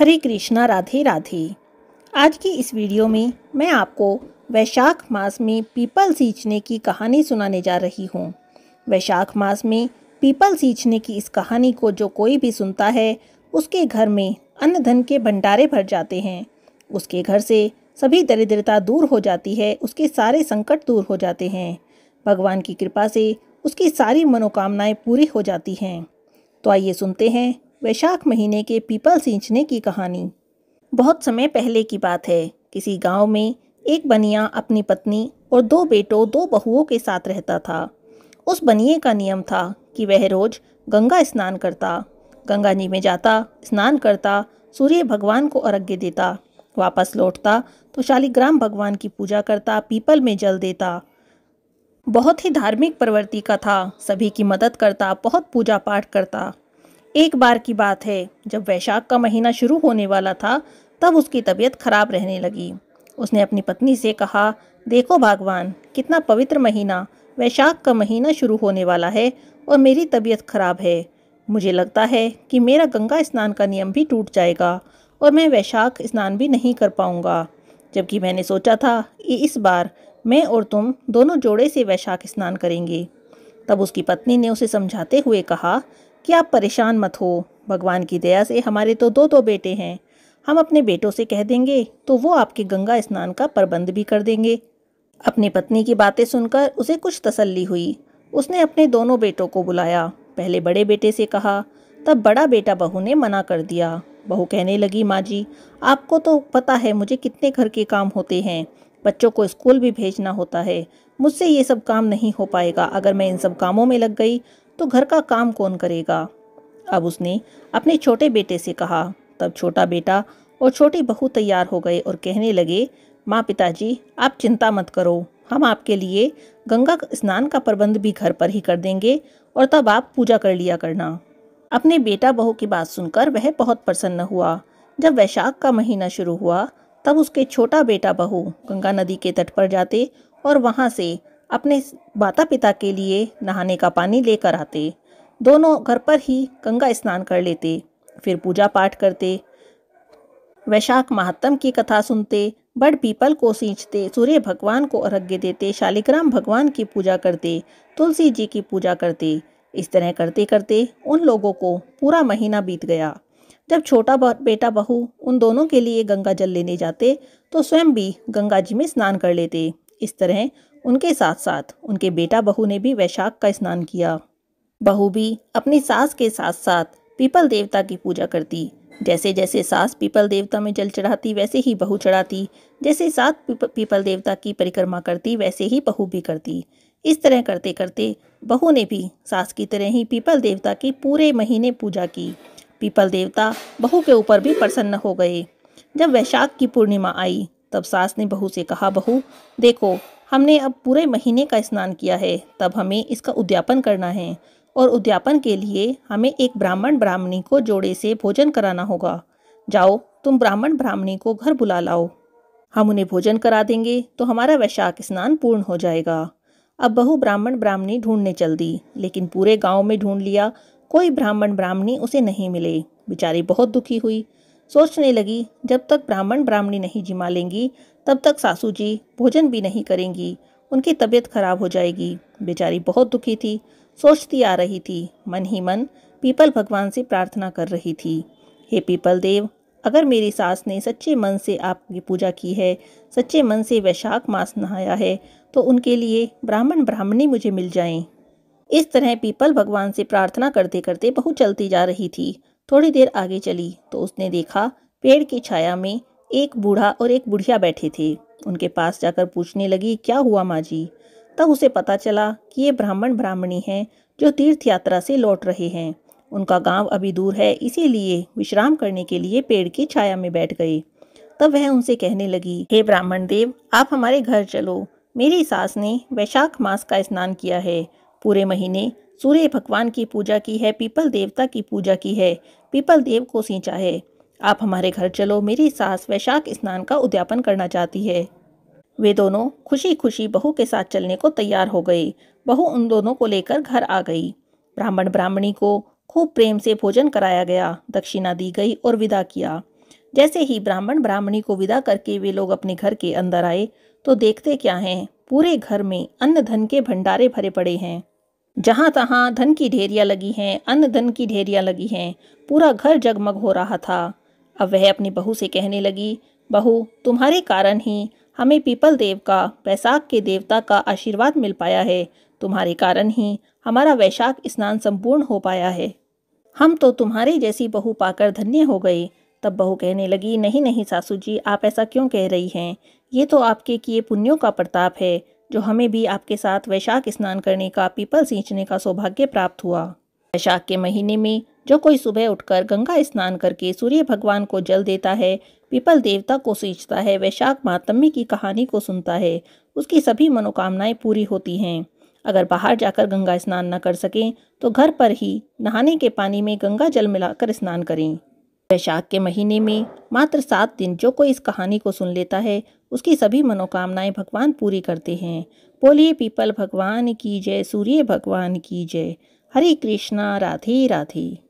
हरे कृष्णा राधे राधे आज की इस वीडियो में मैं आपको वैशाख मास में पीपल सींचने की कहानी सुनाने जा रही हूँ वैशाख मास में पीपल सींचने की इस कहानी को जो कोई भी सुनता है उसके घर में अन्न धन के भंडारे भर जाते हैं उसके घर से सभी दरिद्रता दूर हो जाती है उसके सारे संकट दूर हो जाते हैं भगवान की कृपा से उसकी सारी मनोकामनाएं पूरी हो जाती हैं तो आइए सुनते हैं वैशाख महीने के पीपल सींचने की कहानी बहुत समय पहले की बात है किसी गांव में एक बनिया अपनी पत्नी और दो बेटों दो बहुओं के साथ रहता था उस बनिए का नियम था कि वह रोज गंगा स्नान करता गंगा जी में जाता स्नान करता सूर्य भगवान को अर्घ्य देता वापस लौटता तो शालिग्राम भगवान की पूजा करता पीपल में जल देता बहुत ही धार्मिक प्रवृत्ति का था सभी की मदद करता बहुत पूजा पाठ करता एक बार की बात है जब वैशाख का महीना शुरू होने वाला था तब उसकी तबीयत खराब रहने लगी उसने अपनी पत्नी से कहा देखो भगवान कितना पवित्र महीना वैशाख का महीना शुरू होने वाला है और मेरी तबीयत खराब है मुझे लगता है कि मेरा गंगा स्नान का नियम भी टूट जाएगा और मैं वैशाख स्नान भी नहीं कर पाऊंगा जबकि मैंने सोचा था कि इस बार मैं और तुम दोनों जोड़े से वैशाख स्नान करेंगे तब उसकी पत्नी ने उसे समझाते हुए कहा कि आप परेशान मत हो भगवान की दया से हमारे तो दो दो बेटे हैं हम अपने बेटों से कह देंगे तो वो आपके गंगा स्नान का प्रबंध भी कर देंगे अपनी पत्नी की बातें सुनकर उसे कुछ तसल्ली हुई उसने अपने दोनों बेटों को बुलाया पहले बड़े बेटे से कहा तब बड़ा बेटा बहू ने मना कर दिया बहू कहने लगी माँ जी आपको तो पता है मुझे कितने घर के काम होते हैं बच्चों को स्कूल भी भेजना होता है मुझसे ये सब काम नहीं हो पाएगा अगर मैं इन सब कामों में लग गई तो घर का काम कौन करेगा अब उसने अपने छोटे बेटे से कहा तब छोटा बेटा और छोटी बहू तैयार हो गए और कहने लगे माँ पिताजी आप चिंता मत करो हम आपके लिए गंगा स्नान का प्रबंध भी घर पर ही कर देंगे और तब आप पूजा कर लिया करना अपने बेटा बहू की बात सुनकर वह बहुत प्रसन्न हुआ जब वैशाख का महीना शुरू हुआ तब उसके छोटा बेटा बहू गंगा नदी के तट पर जाते और वहाँ से अपने माता पिता के लिए नहाने का पानी लेकर आते दोनों घर पर ही गंगा स्नान कर लेते फिर पूजा पाठ करते वैशाख महात्म की कथा सुनते बड़ पीपल को सींचते सूर्य भगवान को अर्घ्य देते शालिग्राम भगवान की पूजा करते तुलसी जी की पूजा करते इस तरह करते करते उन लोगों को पूरा महीना बीत गया जब छोटा बेटा बहू उन दोनों के लिए गंगा जल लेने जाते तो स्वयं भी गंगा जी में स्नान कर लेते इस तरह उनके साथ साथ उनके बेटा बहू ने भी वैशाख का स्नान किया बहू भी अपनी सास के साथ साथ पीपल देवता की पूजा करती जैसे जैसे सास पीपल देवता में जल चढ़ाती वैसे ही बहू चढ़ाती जैसे सास पीपल देवता की परिक्रमा करती वैसे ही बहू भी करती इस तरह करते करते बहू ने भी सास की तरह ही पीपल देवता की पूरे महीने पूजा की पीपल देवता बहू के ऊपर भी प्रसन्न हो गए जब वैशाख की पूर्णिमा आई तब सास ने बहू से कहा बहू देखो हमने अब पूरे महीने का स्नान किया है तब हमें इसका उद्यापन करना है और उद्यापन के लिए हमें एक ब्राह्मण ब्राह्मणी को जोड़े से भोजन कराना होगा जाओ तुम ब्राह्मण ब्राह्मणी को घर बुला लाओ हम उन्हें भोजन करा देंगे तो हमारा वैशाख स्नान पूर्ण हो जाएगा अब बहु ब्राह्मण ब्राह्मणी ढूंढने चल दी लेकिन पूरे गांव में ढूंढ लिया कोई ब्राह्मण ब्राह्मणी उसे नहीं मिले बेचारी बहुत दुखी हुई सोचने लगी जब तक ब्राह्मण ब्राह्मणी नहीं जिमा लेंगी तब तक सासू जी भोजन भी नहीं करेंगी उनकी तबीयत खराब हो जाएगी बेचारी बहुत दुखी थी सोचती आ रही थी मन ही मन पीपल भगवान से प्रार्थना कर रही थी हे पीपल देव अगर मेरी सास ने सच्चे मन से आपकी पूजा की है सच्चे मन से वैशाख मास नहाया है तो उनके लिए ब्राह्मण ब्राह्मणी मुझे मिल जाएं इस तरह पीपल भगवान से प्रार्थना करते करते बहु चलती जा रही थी थोड़ी देर आगे चली तो उसने देखा पेड़ की छाया में एक बूढ़ा और एक बुढ़िया बैठे थे उनके पास जाकर पूछने लगी क्या हुआ माँ जी तब उसे पता चला कि ये ब्राह्मण ब्राह्मणी हैं जो तीर्थ यात्रा से लौट रहे हैं उनका गांव अभी दूर है इसीलिए विश्राम करने के लिए पेड़ की छाया में बैठ गए तब वह उनसे कहने लगी हे ब्राह्मण देव आप हमारे घर चलो मेरी सास ने वैशाख मास का स्नान किया है पूरे महीने सूर्य भगवान की पूजा की है पीपल देवता की पूजा की है पीपल देव को सींचा है आप हमारे घर चलो मेरी सास वैशाख स्नान का उद्यापन करना चाहती है वे दोनों खुशी खुशी बहू के साथ चलने को तैयार हो गए बहू उन दोनों को लेकर घर आ गई ब्राह्मण ब्राह्मणी को खूब प्रेम से भोजन कराया गया दक्षिणा दी गई और विदा किया जैसे ही ब्राह्मण ब्राह्मणी को विदा करके वे लोग अपने घर के अंदर आए तो देखते क्या हैं पूरे घर में अन्न धन के भंडारे भरे पड़े हैं जहाँ तहाँ धन की ढेरियाँ लगी हैं अन्न धन की ढेरियाँ लगी हैं पूरा घर जगमग हो रहा था अब वह अपनी बहू से कहने लगी बहू तुम्हारे कारण ही हमें पीपल देव का वैशाख के देवता का आशीर्वाद मिल पाया है तुम्हारे कारण ही हमारा वैशाख स्नान संपूर्ण हो पाया है हम तो तुम्हारे जैसी बहू पाकर धन्य हो गए तब बहू कहने लगी नहीं नहीं सासू जी आप ऐसा क्यों कह रही हैं ये तो आपके किए पुण्यों का प्रताप है जो हमें भी आपके साथ वैशाख स्नान करने का पीपल सींचने का सौभाग्य प्राप्त हुआ वैशाख के महीने में जो कोई सुबह उठकर गंगा स्नान करके सूर्य भगवान को जल देता है पीपल देवता को सींचता है वैशाख मातम्मी की कहानी को सुनता है उसकी सभी मनोकामनाएं पूरी होती हैं अगर बाहर जाकर गंगा स्नान न कर सकें तो घर पर ही नहाने के पानी में गंगा जल मिलाकर स्नान करें वैशाख के महीने में मात्र सात दिन जो कोई इस कहानी को सुन लेता है उसकी सभी मनोकामनाएं भगवान पूरी करते हैं बोलिए पीपल भगवान की जय सूर्य भगवान की जय हरे कृष्णा राधे राधे